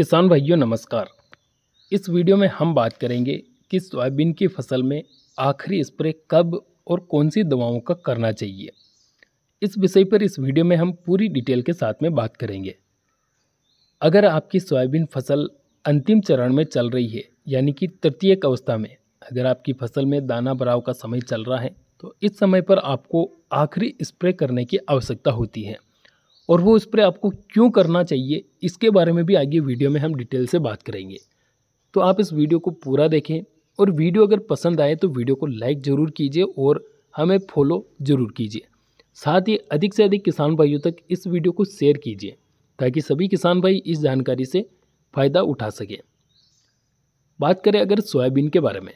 किसान भाइयों नमस्कार इस वीडियो में हम बात करेंगे कि सोयाबीन की फसल में आखिरी स्प्रे कब और कौन सी दवाओं का करना चाहिए इस विषय पर इस वीडियो में हम पूरी डिटेल के साथ में बात करेंगे अगर आपकी सोयाबीन फसल अंतिम चरण में चल रही है यानी कि तृतीय अवस्था में अगर आपकी फसल में दाना भराव का समय चल रहा है तो इस समय पर आपको आखिरी स्प्रे करने की आवश्यकता होती है और वो स्प्रे आपको क्यों करना चाहिए इसके बारे में भी आगे वीडियो में हम डिटेल से बात करेंगे तो आप इस वीडियो को पूरा देखें और वीडियो अगर पसंद आए तो वीडियो को लाइक ज़रूर कीजिए और हमें फॉलो ज़रूर कीजिए साथ ही अधिक से अधिक किसान भाइयों तक इस वीडियो को शेयर कीजिए ताकि सभी किसान भाई इस जानकारी से फ़ायदा उठा सकें बात करें अगर सोयाबीन के बारे में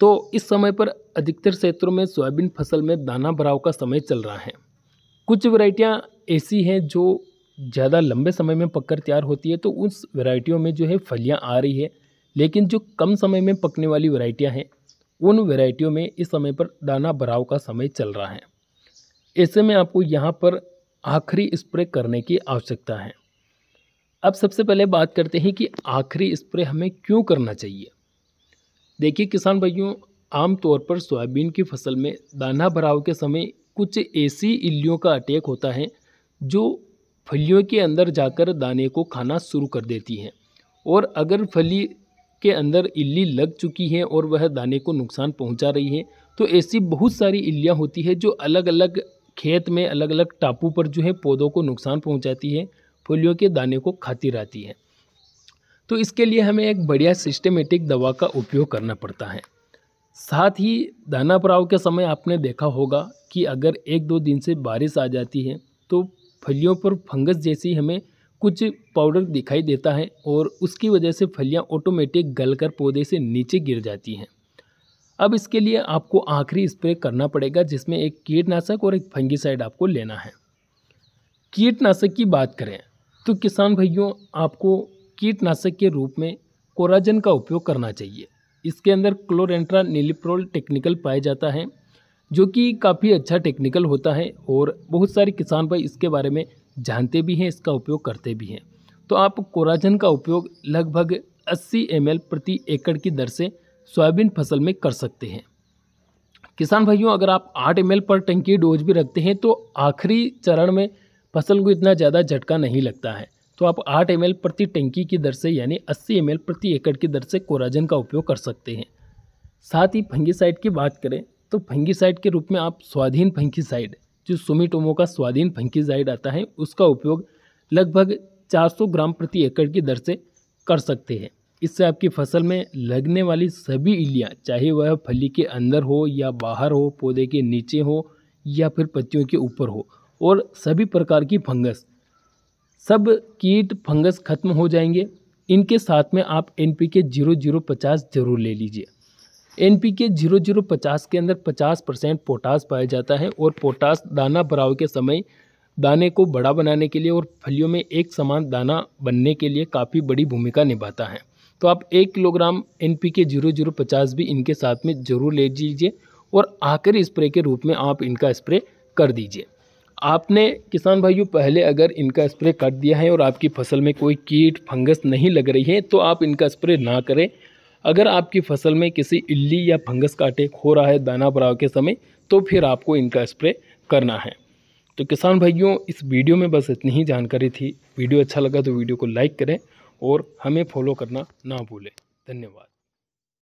तो इस समय पर अधिकतर क्षेत्रों में सोयाबीन फसल में दाना भराव का समय चल रहा है कुछ वैरायटियाँ ऐसी हैं जो ज़्यादा लंबे समय में पककर तैयार होती है तो उस वैरायटियों में जो है फलियाँ आ रही है लेकिन जो कम समय में पकने वाली वैरायटियाँ हैं उन वैरायटियों में इस समय पर दाना भराव का समय चल रहा है ऐसे में आपको यहाँ पर आखिरी स्प्रे करने की आवश्यकता है अब सबसे पहले बात करते हैं कि आखिरी स्प्रे हमें क्यों करना चाहिए देखिए किसान भाइयों आमतौर पर सोयाबीन की फसल में दाना भराव के समय कुछ ऐसी इल्लियों का अटैक होता है जो फलियों के अंदर जाकर दाने को खाना शुरू कर देती हैं और अगर फली के अंदर इल्ली लग चुकी है और वह दाने को नुकसान पहुंचा रही है तो ऐसी बहुत सारी इल्लियाँ होती है जो अलग अलग खेत में अलग अलग टापू पर जो है पौधों को नुकसान पहुंचाती है फलियों के दाने को खाती रहती है तो इसके लिए हमें एक बढ़िया सिस्टमेटिक दवा का उपयोग करना पड़ता है साथ ही दाना पड़ाव के समय आपने देखा होगा कि अगर एक दो दिन से बारिश आ जाती है तो फलियों पर फंगस जैसी हमें कुछ पाउडर दिखाई देता है और उसकी वजह से फलियाँ ऑटोमेटिक गलकर पौधे से नीचे गिर जाती हैं अब इसके लिए आपको आखिरी स्प्रे करना पड़ेगा जिसमें एक कीटनाशक और एक फंगीसाइड आपको लेना है कीटनाशक की बात करें तो किसान भाइयों आपको कीटनाशक के रूप में कोराजन का उपयोग करना चाहिए इसके अंदर क्लोरेंट्रा नीलिप्रोल टेक्निकल पाया जाता है जो कि काफ़ी अच्छा टेक्निकल होता है और बहुत सारे किसान भाई इसके बारे में जानते भी हैं इसका उपयोग करते भी हैं तो आप कोराजन का उपयोग लगभग 80 एम प्रति एकड़ की दर से सोयाबीन फसल में कर सकते हैं किसान भाइयों अगर आप 8 एम पर टंकी डोज भी रखते हैं तो आखिरी चरण में फसल को इतना ज़्यादा झटका नहीं लगता है तो आप आठ एम प्रति टंकी की दर से यानी अस्सी एम प्रति एकड़ की दर से कोराजन का उपयोग कर सकते हैं साथ ही फंगीसाइड की बात करें तो फंगीसाइड के रूप में आप स्वाधीन फंकीसाइड जो सुमिटोमो का स्वाधीन फंकीसाइड आता है उसका उपयोग लगभग 400 ग्राम प्रति एकड़ की दर से कर सकते हैं इससे आपकी फसल में लगने वाली सभी इलियाँ चाहे वह फली के अंदर हो या बाहर हो पौधे के नीचे हो या फिर पत्तियों के ऊपर हो और सभी प्रकार की फंगस सब कीट फंगस खत्म हो जाएंगे इनके साथ में आप N P K zero zero पचास जरूर ले लीजिए N P K zero zero पचास के अंदर पचास परसेंट पोटास पाया जाता है और पोटास दाना भराव के समय दाने को बड़ा बनाने के लिए और फलियों में एक समान दाना बनने के लिए काफ़ी बड़ी भूमिका निभाता है तो आप एक kilogram N P K zero zero पचास भी इनके साथ में ज़रूर ले लीजिए और आखिर स्प्रे के रूप में आप इनका स्प्रे कर दीजिए आपने किसान भाइयों पहले अगर इनका स्प्रे कर दिया है और आपकी फसल में कोई कीट फंगस नहीं लग रही है तो आप इनका स्प्रे ना करें अगर आपकी फसल में किसी इल्ली या फंगस का अटैक हो रहा है दाना बराव के समय तो फिर आपको इनका स्प्रे करना है तो किसान भाइयों इस वीडियो में बस इतनी ही जानकारी थी वीडियो अच्छा लगा तो वीडियो को लाइक करें और हमें फॉलो करना ना भूलें धन्यवाद